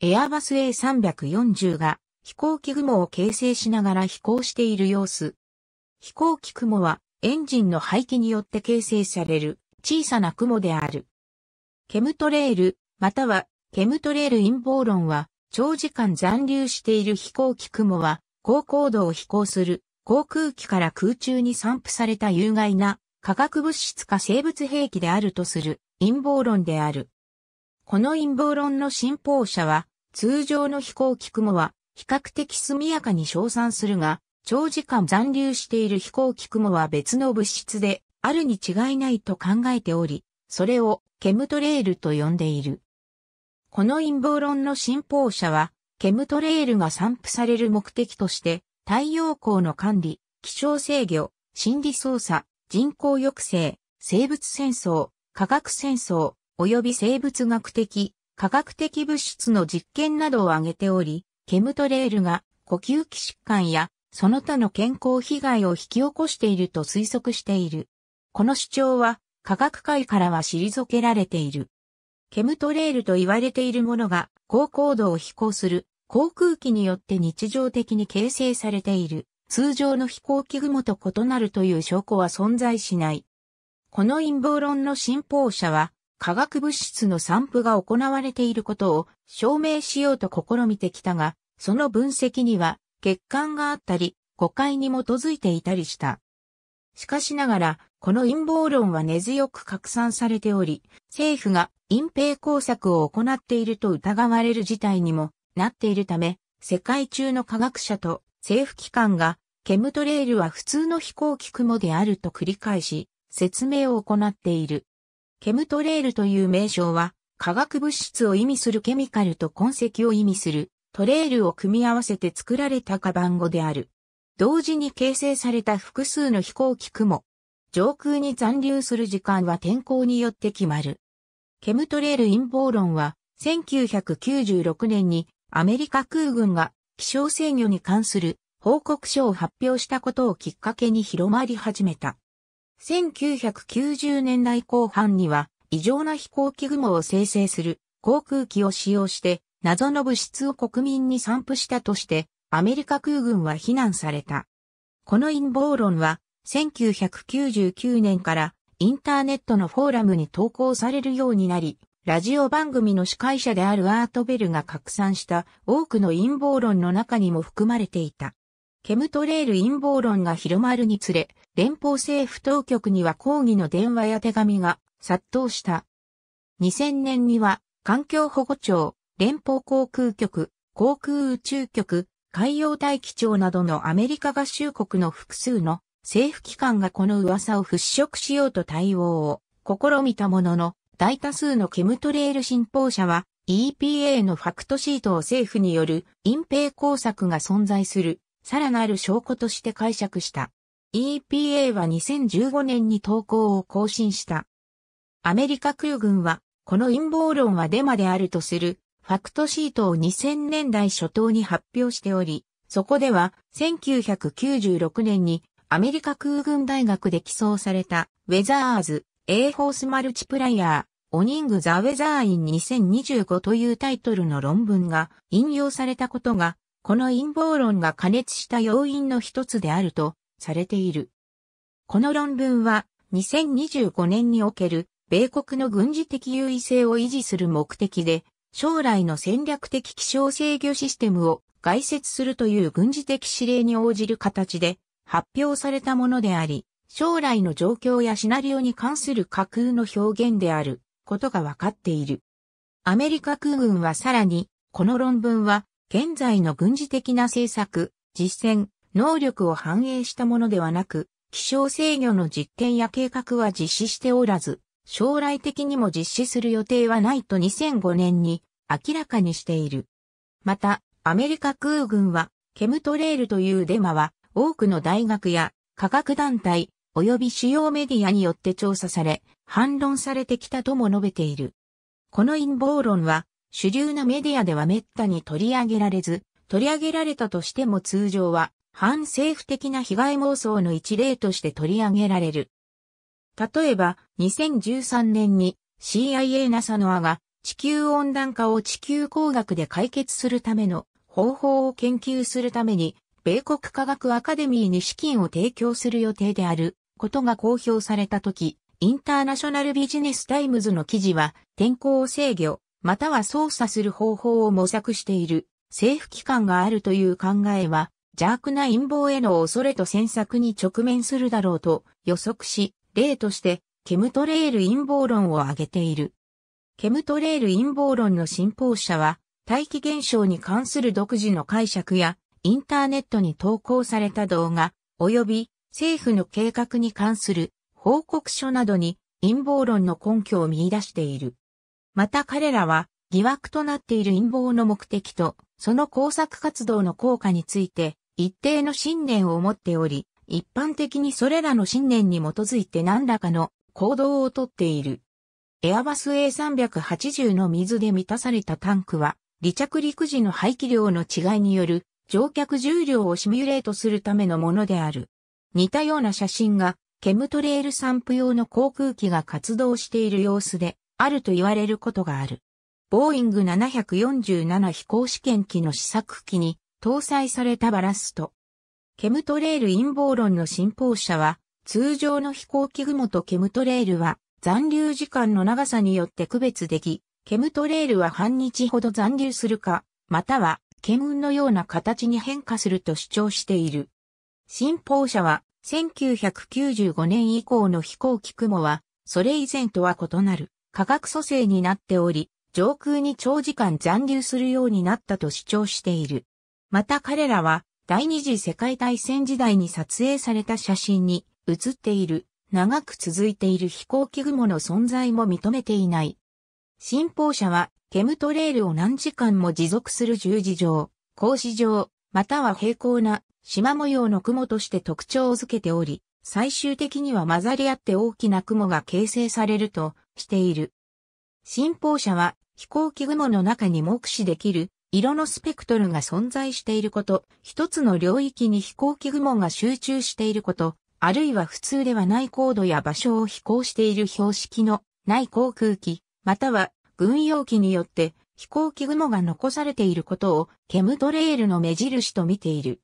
エアバス A340 が飛行機雲を形成しながら飛行している様子。飛行機雲はエンジンの排気によって形成される小さな雲である。ケムトレール、またはケムトレール陰謀論は長時間残留している飛行機雲は高高度を飛行する航空機から空中に散布された有害な化学物質か生物兵器であるとする陰謀論である。この陰謀論の信奉者は、通常の飛行機雲は、比較的速やかに称賛するが、長時間残留している飛行機雲は別の物質で、あるに違いないと考えており、それをケムトレールと呼んでいる。この陰謀論の信奉者は、ケムトレールが散布される目的として、太陽光の管理、気象制御、心理操作、人口抑制、生物戦争、科学戦争、及び生物学的、科学的物質の実験などを挙げており、ケムトレールが呼吸器疾患やその他の健康被害を引き起こしていると推測している。この主張は科学界からは退けられている。ケムトレールと言われているものが高高度を飛行する航空機によって日常的に形成されている通常の飛行機雲と異なるという証拠は存在しない。この陰謀論の信奉者は化学物質の散布が行われていることを証明しようと試みてきたが、その分析には欠陥があったり、誤解に基づいていたりした。しかしながら、この陰謀論は根強く拡散されており、政府が隠蔽工作を行っていると疑われる事態にもなっているため、世界中の科学者と政府機関が、ケムトレイルは普通の飛行機雲であると繰り返し、説明を行っている。ケムトレールという名称は、化学物質を意味するケミカルと痕跡を意味するトレールを組み合わせて作られたカバン語である。同時に形成された複数の飛行機雲。上空に残留する時間は天候によって決まる。ケムトレール陰謀論は、1996年にアメリカ空軍が気象制御に関する報告書を発表したことをきっかけに広まり始めた。1990年代後半には異常な飛行機雲を生成する航空機を使用して謎の物質を国民に散布したとしてアメリカ空軍は非難された。この陰謀論は1999年からインターネットのフォーラムに投稿されるようになり、ラジオ番組の司会者であるアートベルが拡散した多くの陰謀論の中にも含まれていた。ケムトレール陰謀論が広まるにつれ、連邦政府当局には抗議の電話や手紙が殺到した。2000年には、環境保護庁、連邦航空局、航空宇宙局、海洋大気庁などのアメリカ合衆国の複数の政府機関がこの噂を払拭しようと対応を試みたものの、大多数のケムトレール信奉者は EPA のファクトシートを政府による隠蔽工作が存在するさらなる証拠として解釈した。EPA は2015年に投稿を更新した。アメリカ空軍は、この陰謀論はデマであるとする、ファクトシートを2000年代初頭に発表しており、そこでは、1996年にアメリカ空軍大学で起草された、ウェザーズ、エーフォースマルチプライヤー、オニング・ザ・ウェザーイン2025というタイトルの論文が引用されたことがこの陰謀論が加熱した要因の一つであるとされている。この論文は2025年における米国の軍事的優位性を維持する目的で将来の戦略的気象制御システムを概説するという軍事的指令に応じる形で発表されたものであり、将来の状況やシナリオに関する架空の表現であることがわかっている。アメリカ空軍はさらに、この論文は現在の軍事的な政策、実践、能力を反映したものではなく、気象制御の実験や計画は実施しておらず、将来的にも実施する予定はないと2005年に明らかにしている。また、アメリカ空軍は、ケムトレールというデマは、多くの大学や科学団体、及び主要メディアによって調査され、反論されてきたとも述べている。この陰謀論は、主流なメディアでは滅多に取り上げられず、取り上げられたとしても通常は反政府的な被害妄想の一例として取り上げられる。例えば、2013年に CIA ナサノアが地球温暖化を地球工学で解決するための方法を研究するために、米国科学アカデミーに資金を提供する予定であることが公表されたとき、インターナショナルビジネスタイムズの記事は天候制御、または操作する方法を模索している政府機関があるという考えは、邪悪な陰謀への恐れと詮索に直面するだろうと予測し、例として、ケムトレール陰謀論を挙げている。ケムトレール陰謀論の信奉者は、大気現象に関する独自の解釈や、インターネットに投稿された動画、及び政府の計画に関する報告書などに陰謀論の根拠を見出している。また彼らは疑惑となっている陰謀の目的と、その工作活動の効果について、一定の信念を持っており、一般的にそれらの信念に基づいて何らかの行動をとっている。エアバス A380 の水で満たされたタンクは、離着陸時の排気量の違いによる乗客重量をシミュレートするためのものである。似たような写真が、ケムトレール散布用の航空機が活動している様子であると言われることがある。ボーイング747飛行試験機の試作機に搭載されたバラスト。ケムトレール陰謀論の信奉者は、通常の飛行機雲とケムトレールは残留時間の長さによって区別でき、ケムトレールは半日ほど残留するか、または、ケムのような形に変化すると主張している。信奉者は、1995年以降の飛行機雲は、それ以前とは異なる。化学蘇生になっており、上空に長時間残留するようになったと主張している。また彼らは第二次世界大戦時代に撮影された写真に写っている長く続いている飛行機雲の存在も認めていない。信奉者はケムトレールを何時間も持続する十字状、格子状、または平行な縞模様の雲として特徴を付けており、最終的には混ざり合って大きな雲が形成されるとしている。信奉者は飛行機雲の中に目視できる色のスペクトルが存在していること、一つの領域に飛行機雲が集中していること、あるいは普通ではない高度や場所を飛行している標識のない航空機、または軍用機によって飛行機雲が残されていることをケムトレールの目印と見ている。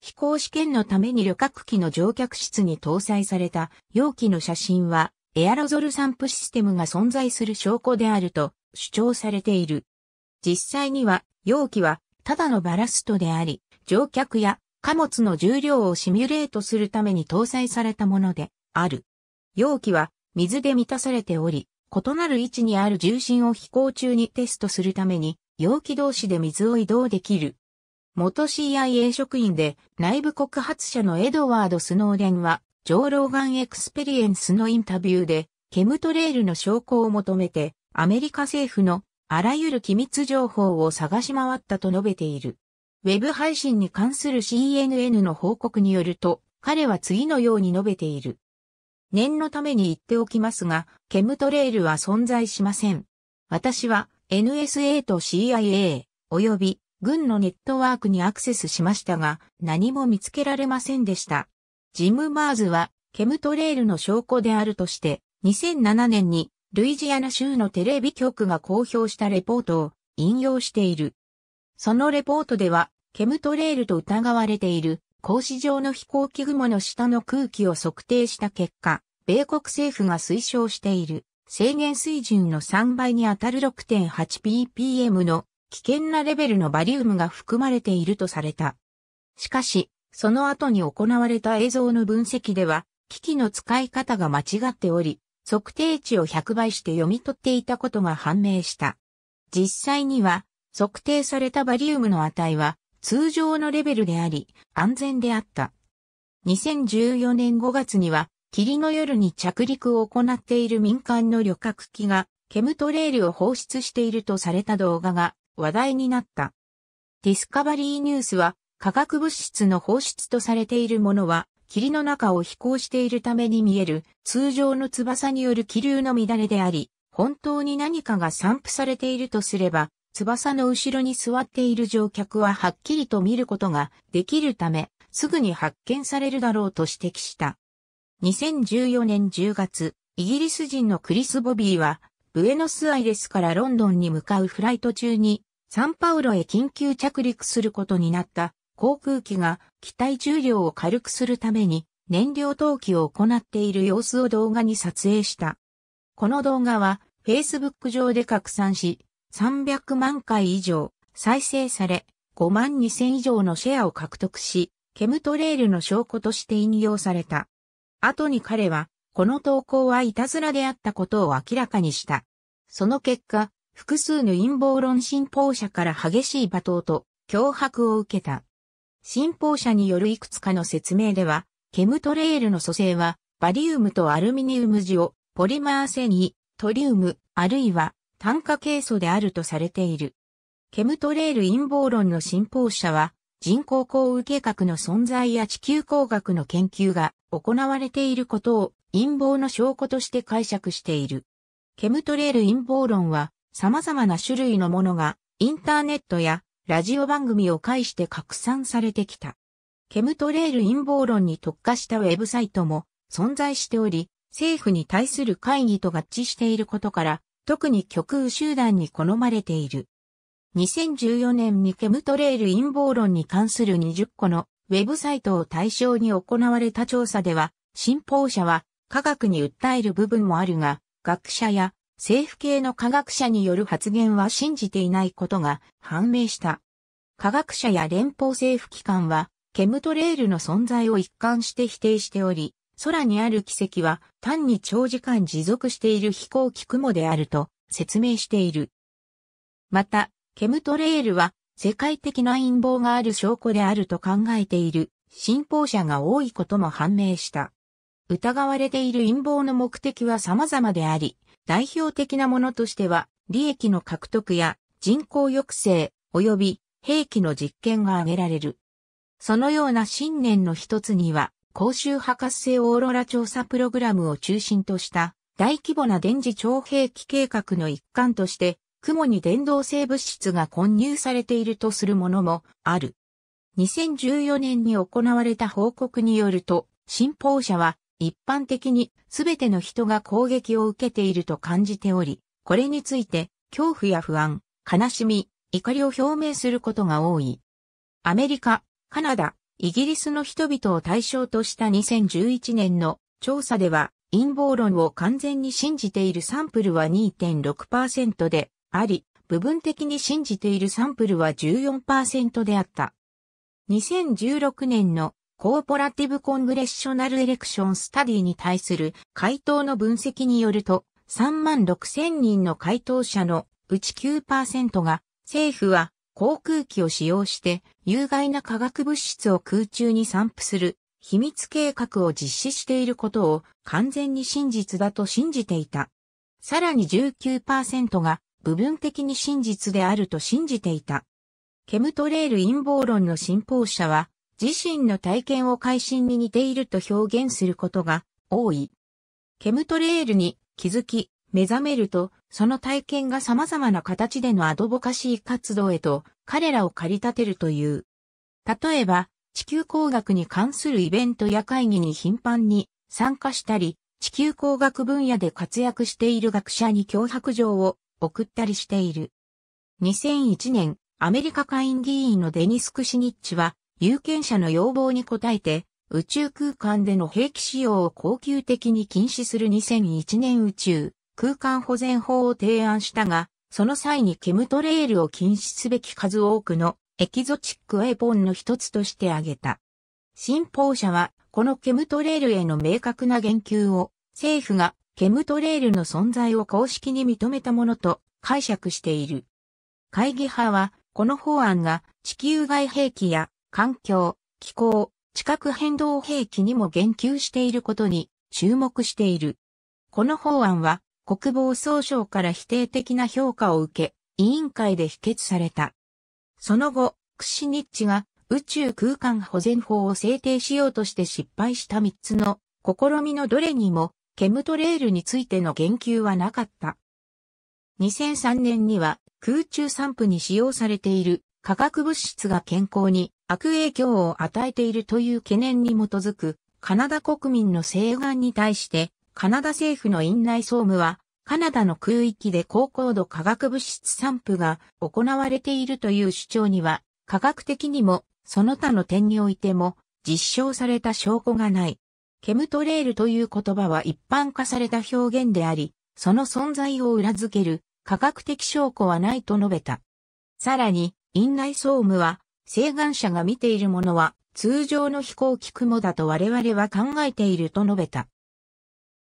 飛行試験のために旅客機の乗客室に搭載された容器の写真はエアロゾル散布システムが存在する証拠であると主張されている。実際には容器はただのバラストであり、乗客や貨物の重量をシミュレートするために搭載されたものである。容器は水で満たされており、異なる位置にある重心を飛行中にテストするために容器同士で水を移動できる。元 CIA 職員で内部告発者のエドワード・スノーデンは上老眼エクスペリエンスのインタビューで、ケムトレイルの証拠を求めて、アメリカ政府のあらゆる機密情報を探し回ったと述べている。ウェブ配信に関する CNN の報告によると、彼は次のように述べている。念のために言っておきますが、ケムトレイルは存在しません。私は NSA と CIA、及び軍のネットワークにアクセスしましたが、何も見つけられませんでした。ジム・マーズは、ケムトレールの証拠であるとして、2007年にルイジアナ州のテレビ局が公表したレポートを引用している。そのレポートでは、ケムトレールと疑われている、格子状の飛行機雲の下の空気を測定した結果、米国政府が推奨している、制限水準の3倍に当たる 6.8ppm の危険なレベルのバリウムが含まれているとされた。しかし、その後に行われた映像の分析では、機器の使い方が間違っており、測定値を100倍して読み取っていたことが判明した。実際には、測定されたバリウムの値は通常のレベルであり、安全であった。2014年5月には、霧の夜に着陸を行っている民間の旅客機が、ケムトレールを放出しているとされた動画が話題になった。ディスカバリーニュースは、化学物質の放出とされているものは、霧の中を飛行しているために見える通常の翼による気流の乱れであり、本当に何かが散布されているとすれば、翼の後ろに座っている乗客ははっきりと見ることができるため、すぐに発見されるだろうと指摘した。2014年10月、イギリス人のクリス・ボビーは、ブエノスアイレスからロンドンに向かうフライト中に、サンパウロへ緊急着陸することになった航空機が機体重量を軽くするために燃料投機を行っている様子を動画に撮影した。この動画は Facebook 上で拡散し、300万回以上再生され、5万2000以上のシェアを獲得し、ケムトレイルの証拠として引用された。後に彼は、この投稿はいたずらであったことを明らかにした。その結果、複数の陰謀論信奉者から激しい罵倒と脅迫を受けた。信奉者によるいくつかの説明では、ケムトレールの組成は、バリウムとアルミニウム塩、ポリマー繊維、トリウム、あるいは炭化ケイ素であるとされている。ケムトレール陰謀論の信奉者は、人工降雨計画の存在や地球工学の研究が行われていることを陰謀の証拠として解釈している。ケムトレール陰謀論は、様々な種類のものがインターネットやラジオ番組を介して拡散されてきた。ケムトレール陰謀論に特化したウェブサイトも存在しており、政府に対する会議と合致していることから、特に極右集団に好まれている。2014年にケムトレール陰謀論に関する20個のウェブサイトを対象に行われた調査では、信奉者は科学に訴える部分もあるが、学者や政府系の科学者による発言は信じていないことが判明した。科学者や連邦政府機関は、ケムトレールの存在を一貫して否定しており、空にある奇跡は単に長時間持続している飛行機雲であると説明している。また、ケムトレールは世界的な陰謀がある証拠であると考えている信奉者が多いことも判明した。疑われている陰謀の目的は様々であり、代表的なものとしては、利益の獲得や人口抑制及び兵器の実験が挙げられる。そのような信念の一つには、公衆博士性オーロラ調査プログラムを中心とした大規模な電磁超兵器計画の一環として、雲に電動性物質が混入されているとするものもある。2014年に行われた報告によると、信奉者は一般的に全ての人が攻撃を受けていると感じており、これについて恐怖や不安、悲しみ、怒りを表明することが多い。アメリカ、カナダ、イギリスの人々を対象とした2011年の調査では、陰謀論を完全に信じているサンプルは2.6%であり、部分的に信じているサンプルは14%であった。2016年のコーポラティブ・コングレッショナル・エレクション・スタディに対する回答の分析によると、3万6000人の回答者のうち9%が、政府は航空機を使用して有害な化学物質を空中に散布する秘密計画を実施していることを完全に真実だと信じていた。さらに19%が部分的に真実であると信じていた。ケムトレール陰謀論の信奉者は自身の体験を会心に似ていると表現することが多い。ケムトレールに気づき、目覚めると、その体験が様々な形でのアドボカシー活動へと彼らを駆り立てるという。例えば、地球工学に関するイベントや会議に頻繁に参加したり、地球工学分野で活躍している学者に脅迫状を送ったりしている。2001年、アメリカ会員議員のデニス・クシニッチは、有権者の要望に応えて、宇宙空間での兵器使用を恒久的に禁止する2001年宇宙空間保全法を提案したが、その際にケムトレイルを禁止すべき数多くのエキゾチックエポンの一つとして挙げた。新報社は、このケムトレイルへの明確な言及を、政府がケムトレイルの存在を公式に認めたものと解釈している。会議派は、この法案が地球外兵器や環境、気候、地殻変動兵器にも言及していることに注目している。この法案は国防総省から否定的な評価を受け、委員会で否決された。その後、クシニッチが宇宙空間保全法を制定しようとして失敗した3つの試みのどれにもケムトレールについての言及はなかった。2003年には空中散布に使用されている化学物質が健康に悪影響を与えているという懸念に基づく、カナダ国民の請願に対して、カナダ政府の院内総務は、カナダの空域で高高度化学物質散布が行われているという主張には、科学的にも、その他の点においても、実証された証拠がない。ケムトレールという言葉は一般化された表現であり、その存在を裏付ける科学的証拠はないと述べた。さらに、院内総務は、請願者が見ているものは通常の飛行機雲だと我々は考えていると述べた。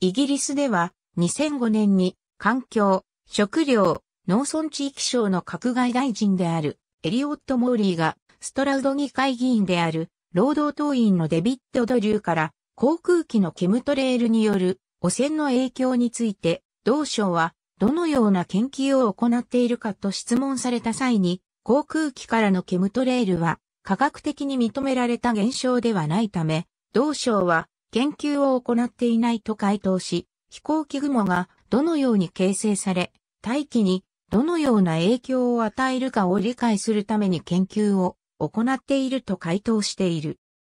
イギリスでは2005年に環境、食料、農村地域省の閣外大臣であるエリオット・モーリーがストラウド議会議員である労働党員のデビッド・ドリューから航空機のケムトレールによる汚染の影響について同省はどのような研究を行っているかと質問された際に航空機からのケムトレイルは科学的に認められた現象ではないため、同省は研究を行っていないと回答し、飛行機雲がどのように形成され、大気にどのような影響を与えるかを理解するために研究を行っていると回答している。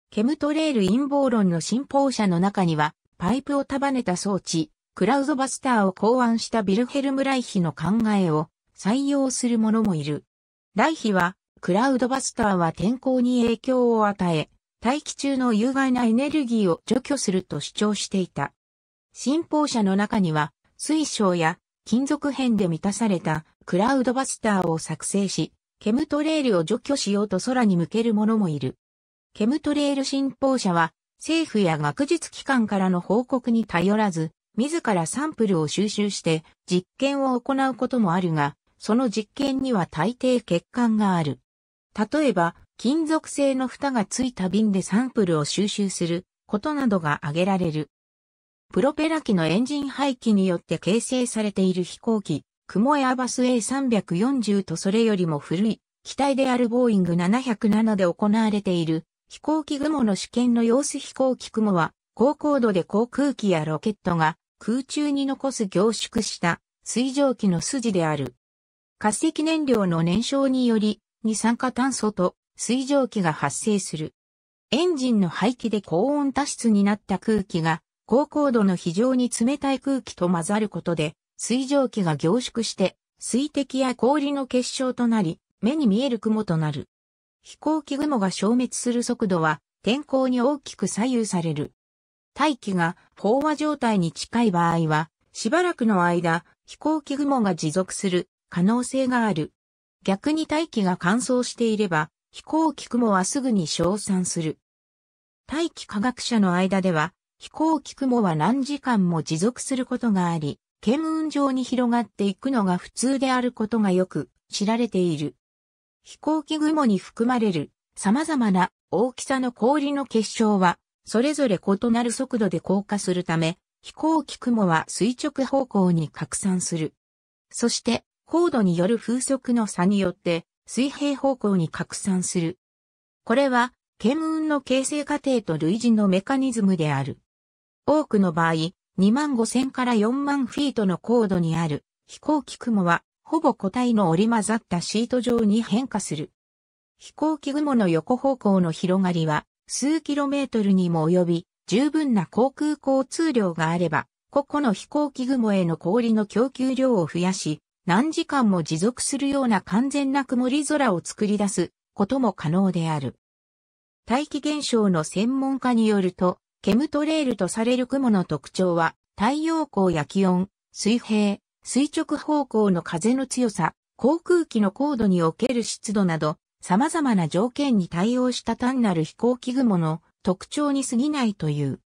ケムトレイル陰謀論の信奉者の中には、パイプを束ねた装置、クラウドバスターを考案したビルヘルム・ライヒの考えを採用する者もいる。来日は、クラウドバスターは天候に影響を与え、大気中の有害なエネルギーを除去すると主張していた。信奉者の中には、水晶や金属片で満たされたクラウドバスターを作成し、ケムトレールを除去しようと空に向ける者もいる。ケムトレール信奉者は、政府や学術機関からの報告に頼らず、自らサンプルを収集して実験を行うこともあるが、その実験には大抵欠陥がある。例えば、金属製の蓋がついた瓶でサンプルを収集することなどが挙げられる。プロペラ機のエンジン排気によって形成されている飛行機、クモエアバス A340 とそれよりも古い機体であるボーイング707で行われている飛行機雲の試験の様子飛行機雲は高高度で航空機やロケットが空中に残す凝縮した水蒸気の筋である。化石燃料の燃焼により、二酸化炭素と水蒸気が発生する。エンジンの排気で高温多湿になった空気が、高高度の非常に冷たい空気と混ざることで、水蒸気が凝縮して、水滴や氷の結晶となり、目に見える雲となる。飛行機雲が消滅する速度は、天候に大きく左右される。大気が飽和状態に近い場合は、しばらくの間、飛行機雲が持続する可能性がある。逆に大気が乾燥していれば、飛行機雲はすぐに消散する。大気科学者の間では、飛行機雲は何時間も持続することがあり、検運上に広がっていくのが普通であることがよく知られている。飛行機雲に含まれる様々な大きさの氷の結晶は、それぞれ異なる速度で降下するため、飛行機雲は垂直方向に拡散する。そして、高度による風速の差によって水平方向に拡散する。これは、剣運の形成過程と類似のメカニズムである。多くの場合、2万5000から4万フィートの高度にある飛行機雲は、ほぼ個体の折り混ざったシート状に変化する。飛行機雲の横方向の広がりは、数キロメートルにも及び、十分な航空交通量があれば、個々の飛行機雲への氷の供給量を増やし、何時間も持続するような完全な曇り空を作り出すことも可能である。大気現象の専門家によると、ケムトレールとされる雲の特徴は、太陽光や気温、水平、垂直方向の風の強さ、航空機の高度における湿度など、様々な条件に対応した単なる飛行機雲の特徴に過ぎないという。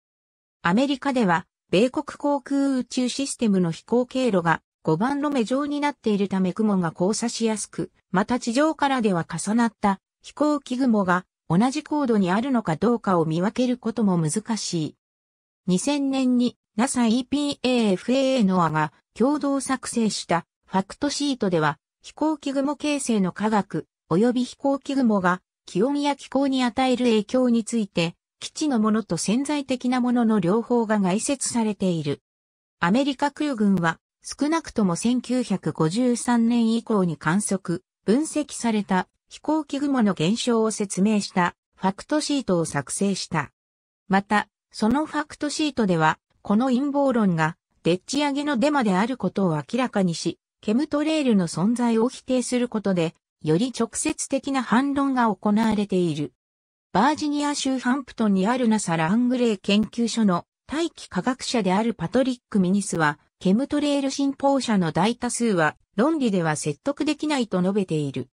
アメリカでは、米国航空宇宙システムの飛行経路が5番路目状になっているため雲が交差しやすく、また地上からでは重なった飛行機雲が同じ高度にあるのかどうかを見分けることも難しい。2000年に NASA EPAFAA の a が共同作成したファクトシートでは飛行機雲形成の科学及び飛行機雲が気温や気候に与える影響について基地のものと潜在的なものの両方が外説されている。アメリカ空軍は少なくとも1953年以降に観測、分析された飛行機雲の現象を説明したファクトシートを作成した。また、そのファクトシートでは、この陰謀論が、でっち上げのデマであることを明らかにし、ケムトレールの存在を否定することで、より直接的な反論が行われている。バージニア州ハンプトンにあるナサ・ラングレー研究所の大気科学者であるパトリック・ミニスは、ケムトレール信奉者の大多数は論理では説得できないと述べている。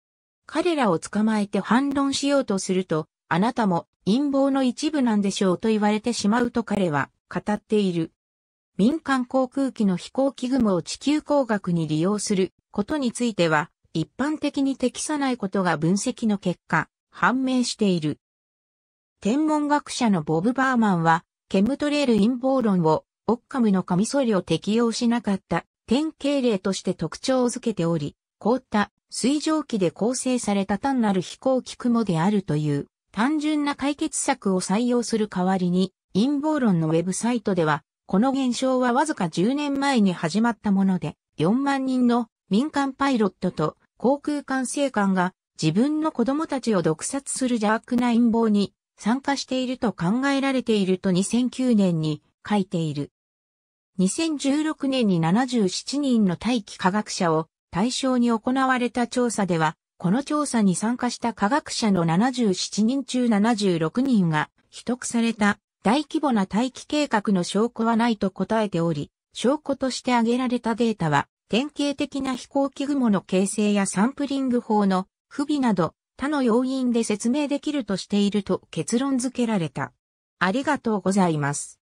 彼らを捕まえて反論しようとすると、あなたも陰謀の一部なんでしょうと言われてしまうと彼は語っている。民間航空機の飛行機雲を地球工学に利用することについては、一般的に適さないことが分析の結果、判明している。天文学者のボブ・バーマンは、ケムトレール陰謀論をオッカムのカミソリを適用しなかった典型例として特徴を付けており、凍った水蒸気で構成された単なる飛行機雲であるという単純な解決策を採用する代わりに、陰謀論のウェブサイトでは、この現象はわずか10年前に始まったもので、4万人の民間パイロットと航空管制官が自分の子供たちを毒殺する邪悪な陰謀に参加していると考えられていると2009年に書いている。2016年に77人の大気科学者を対象に行われた調査では、この調査に参加した科学者の77人中76人が、秘匿された大規模な大気計画の証拠はないと答えており、証拠として挙げられたデータは、典型的な飛行機雲の形成やサンプリング法の不備など、他の要因で説明できるとしていると結論付けられた。ありがとうございます。